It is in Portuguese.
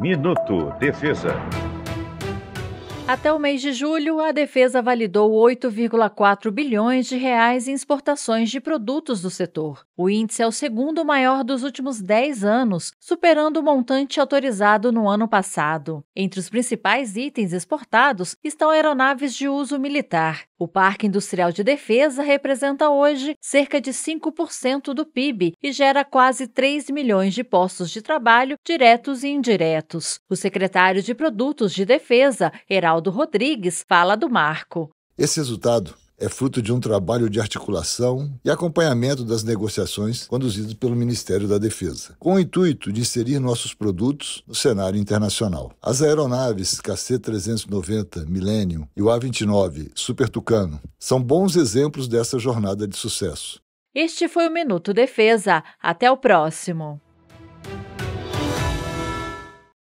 Minuto Defesa. Até o mês de julho, a defesa validou 8,4 bilhões de reais em exportações de produtos do setor. O índice é o segundo maior dos últimos 10 anos, superando o montante autorizado no ano passado. Entre os principais itens exportados estão aeronaves de uso militar. O Parque Industrial de Defesa representa hoje cerca de 5% do PIB e gera quase 3 milhões de postos de trabalho diretos e indiretos. O secretário de Produtos de Defesa, Heraldo Arnaldo Rodrigues fala do marco. Esse resultado é fruto de um trabalho de articulação e acompanhamento das negociações conduzidas pelo Ministério da Defesa, com o intuito de inserir nossos produtos no cenário internacional. As aeronaves KC-390 Millennium e o A-29 Super Tucano são bons exemplos dessa jornada de sucesso. Este foi o Minuto Defesa. Até o próximo.